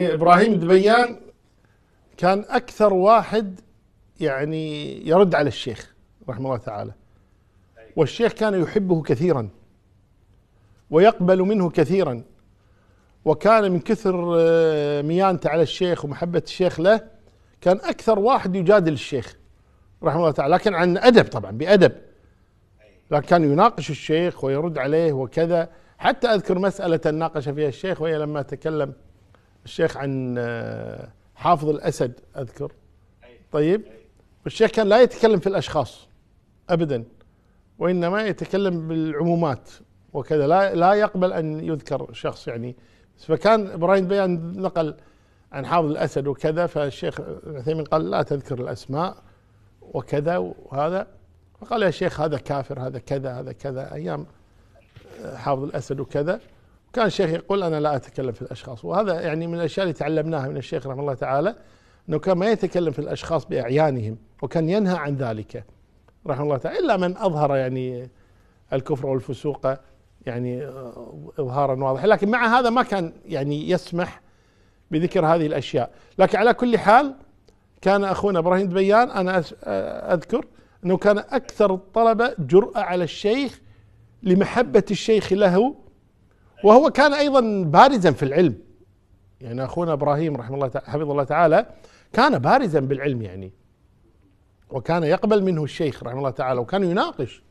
ابراهيم ذبيان كان اكثر واحد يعني يرد على الشيخ رحمه الله تعالى والشيخ كان يحبه كثيرا ويقبل منه كثيرا وكان من كثر آه، ميانته على الشيخ ومحبة الشيخ له كان أكثر واحد يجادل الشيخ رحمه الله تعالى لكن عن أدب طبعا بأدب لكن كان يناقش الشيخ ويرد عليه وكذا حتى أذكر مسألة ناقش فيها الشيخ وهي لما تكلم الشيخ عن آه، حافظ الاسد اذكر طيب والشيخ كان لا يتكلم في الاشخاص ابدا وانما يتكلم بالعمومات وكذا لا لا يقبل ان يذكر شخص يعني فكان ابراهيم بيان نقل عن حافظ الاسد وكذا فالشيخ عثيمين قال لا تذكر الاسماء وكذا وهذا فقال يا شيخ هذا كافر هذا كذا هذا كذا ايام آه، حافظ الاسد وكذا كان الشيخ يقول انا لا اتكلم في الاشخاص وهذا يعني من الاشياء اللي تعلمناها من الشيخ رحمه الله تعالى انه كان ما يتكلم في الاشخاص باعيانهم وكان ينهى عن ذلك رحمه الله تعالى الا من اظهر يعني الكفر والفسوق يعني اظهارا واضحا لكن مع هذا ما كان يعني يسمح بذكر هذه الاشياء لكن على كل حال كان اخونا ابراهيم دبيان انا اذكر انه كان اكثر الطلبه جراه على الشيخ لمحبه الشيخ له وهو كان أيضا بارزا في العلم يعني أخونا إبراهيم رحمه الله حفظه الله تعالى كان بارزا بالعلم يعني وكان يقبل منه الشيخ رحمه الله تعالى وكان يناقش